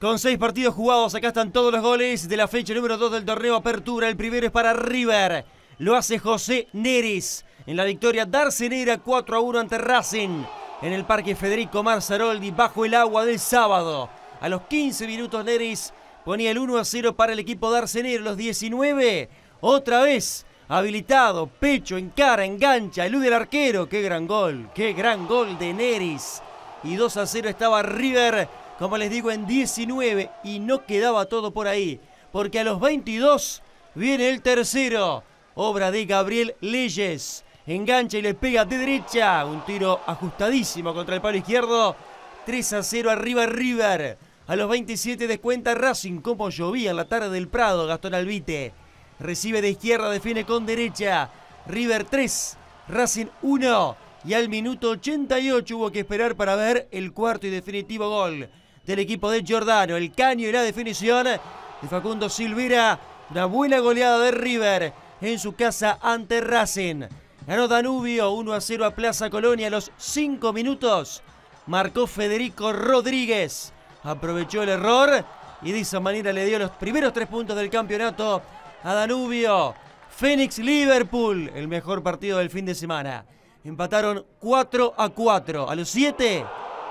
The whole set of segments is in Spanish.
Con seis partidos jugados, acá están todos los goles de la fecha número 2 del torneo Apertura. El primero es para River. Lo hace José Neris. En la victoria Darcenera 4 a 1 ante Racing. En el Parque Federico Marzaroldi, bajo el agua del sábado. A los 15 minutos Neris ponía el 1 a 0 para el equipo Darcenera. Los 19, otra vez habilitado, pecho, en cara, engancha, elude el arquero. ¡Qué gran gol! ¡Qué gran gol de Neris. Y 2 a 0 estaba River como les digo, en 19 y no quedaba todo por ahí, porque a los 22 viene el tercero, obra de Gabriel Leyes. Engancha y le pega de derecha, un tiro ajustadísimo contra el palo izquierdo. 3 a 0 arriba River. A los 27 descuenta Racing como llovía en la tarde del Prado, Gastón Albite. Recibe de izquierda, define con derecha. River 3, Racing 1. Y al minuto 88 hubo que esperar para ver el cuarto y definitivo gol del equipo de Giordano. El caño y la definición de Facundo Silvira. Una buena goleada de River en su casa ante Racing. Ganó Danubio 1 a 0 a Plaza Colonia a los 5 minutos. Marcó Federico Rodríguez. Aprovechó el error y de esa manera le dio los primeros tres puntos del campeonato a Danubio. Fénix Liverpool, el mejor partido del fin de semana. Empataron 4 a 4. A los 7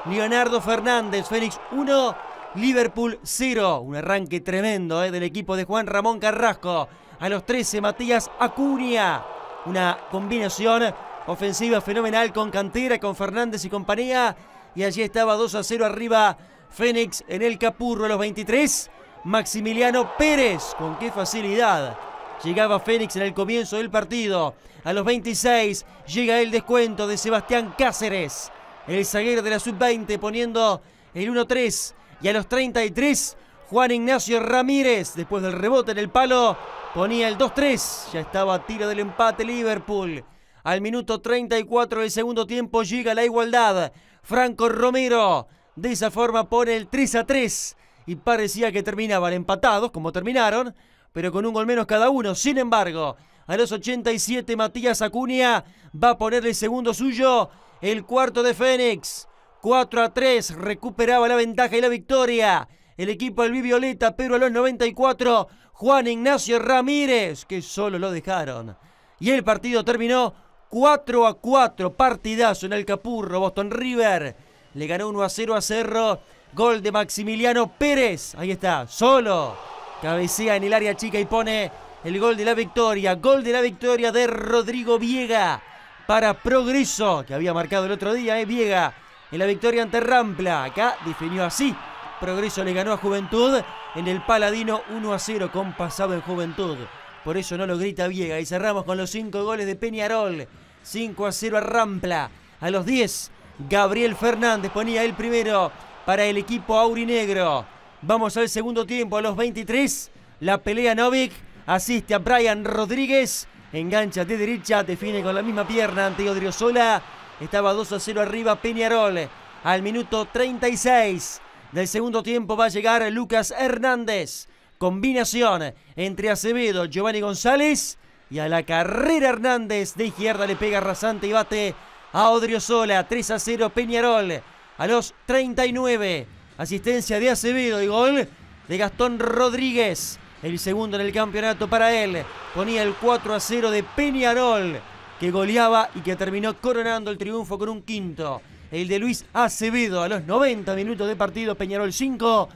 Leonardo Fernández, Fénix 1, Liverpool 0. Un arranque tremendo eh, del equipo de Juan Ramón Carrasco. A los 13, Matías Acuña. Una combinación ofensiva fenomenal con Cantera, con Fernández y compañía. Y allí estaba 2 a 0 arriba Fénix en el Capurro a los 23. Maximiliano Pérez, con qué facilidad. Llegaba Fénix en el comienzo del partido. A los 26 llega el descuento de Sebastián Cáceres el zaguero de la sub-20 poniendo el 1-3 y a los 33 Juan Ignacio Ramírez después del rebote en el palo ponía el 2-3, ya estaba a tiro del empate Liverpool. Al minuto 34 del segundo tiempo llega la igualdad. Franco Romero de esa forma pone el 3 3 y parecía que terminaban empatados como terminaron, pero con un gol menos cada uno. Sin embargo, a los 87, Matías Acuña va a poner el segundo suyo. El cuarto de Fénix. 4 a 3. Recuperaba la ventaja y la victoria. El equipo del Bivioleta, pero a los 94, Juan Ignacio Ramírez, que solo lo dejaron. Y el partido terminó 4 a 4. Partidazo en el Capurro, Boston River. Le ganó 1 a 0 a Cerro. Gol de Maximiliano Pérez. Ahí está, solo. Cabecea en el área chica y pone el gol de la victoria, gol de la victoria de Rodrigo Viega para Progreso, que había marcado el otro día, ¿eh? Viega, en la victoria ante Rampla. Acá definió así. Progreso le ganó a Juventud en el Paladino 1 a 0 con pasado en Juventud. Por eso no lo grita Viega. Y cerramos con los 5 goles de Peñarol. 5 a 0 a Rampla. A los 10, Gabriel Fernández ponía el primero para el equipo aurinegro. Vamos al segundo tiempo, a los 23, la pelea Novik asiste a Brian Rodríguez, engancha de derecha, define con la misma pierna ante Odriozola, estaba 2 a 0 arriba Peñarol, al minuto 36 del segundo tiempo va a llegar Lucas Hernández, combinación entre Acevedo, Giovanni González, y a la carrera Hernández de izquierda le pega rasante y bate a Odriozola, 3 a 0 Peñarol, a los 39, asistencia de Acevedo y gol de Gastón Rodríguez el segundo en el campeonato para él. Ponía el 4 a 0 de Peñarol, que goleaba y que terminó coronando el triunfo con un quinto. El de Luis Acevedo a los 90 minutos de partido, Peñarol 5,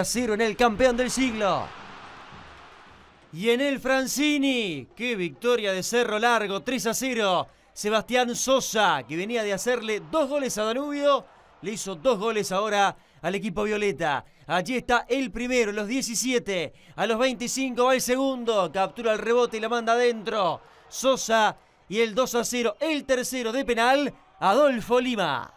a 0 en el campeón del siglo. Y en el Francini, qué victoria de Cerro Largo, 3 a 0. Sebastián Sosa, que venía de hacerle dos goles a Danubio, le hizo dos goles ahora al equipo Violeta. Allí está el primero, los 17. A los 25 va el segundo. Captura el rebote y la manda adentro. Sosa y el 2 a 0. El tercero de penal, Adolfo Lima.